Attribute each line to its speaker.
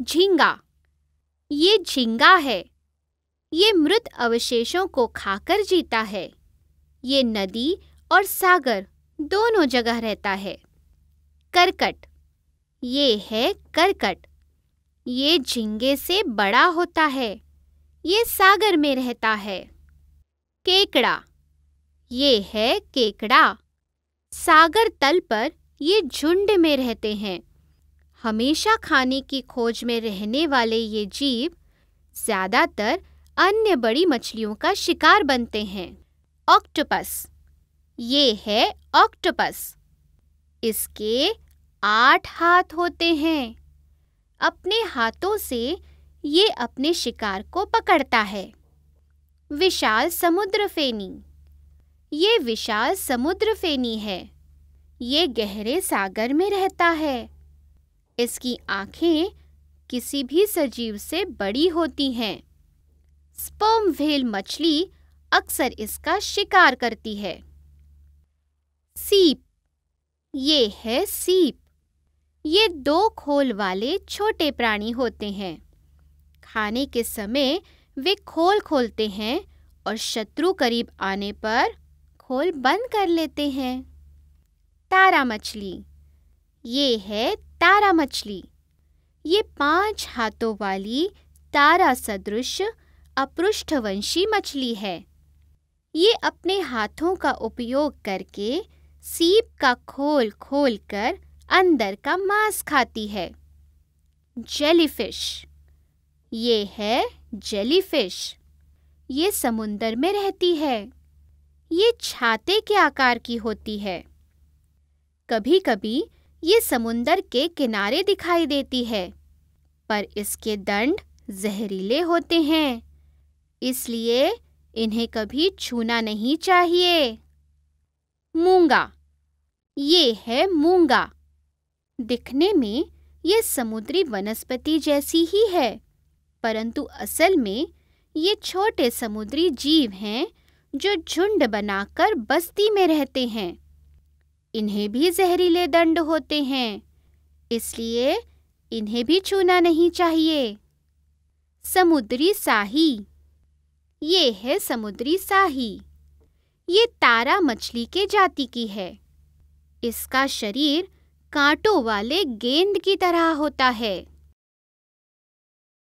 Speaker 1: झींगा ये झींगा है ये मृत अवशेषों को खाकर जीता है ये नदी और सागर दोनों जगह रहता है करकट ये है करकट ये झींगे से बड़ा होता है ये सागर में रहता है केकड़ा ये है केकड़ा सागर तल पर ये झुंड में रहते हैं हमेशा खाने की खोज में रहने वाले ये जीव ज़्यादातर अन्य बड़ी मछलियों का शिकार बनते हैं ऑक्टोपस ये है ऑक्टोपस इसके आठ हाथ होते हैं अपने हाथों से ये अपने शिकार को पकड़ता है विशाल समुद्र फेनी ये विशाल समुद्र फेनी है ये गहरे सागर में रहता है इसकी आंखें किसी भी सजीव से बड़ी होती हैं स्पर्म व्हेल मछली अक्सर इसका शिकार करती है सीप ये है सीप ये दो खोल वाले छोटे प्राणी होते हैं खाने के समय वे खोल खोलते हैं और शत्रु करीब आने पर खोल बंद कर लेते हैं तारा मछली ये है तारा मछली ये पांच हाथों वाली तारा सदृश अपृष्ठवंशी मछली है ये अपने हाथों का उपयोग करके सीप का खोल खोल कर अंदर का मांस खाती है जेलीफिश ये है जेलीफिश ये समुंदर में रहती है ये छाते के आकार की होती है कभी कभी ये समुंदर के किनारे दिखाई देती है पर इसके दंड जहरीले होते हैं इसलिए इन्हें कभी छूना नहीं चाहिए मूंगा ये है मूंगा दिखने में ये समुद्री वनस्पति जैसी ही है परंतु असल में ये छोटे समुद्री जीव हैं जो झुंड बनाकर बस्ती में रहते हैं इन्हें भी जहरीले दंड होते हैं इसलिए इन्हें भी छूना नहीं चाहिए समुद्री साही ये है समुद्री साही ये तारा मछली के जाति की है इसका शरीर कांटों वाले गेंद की तरह होता है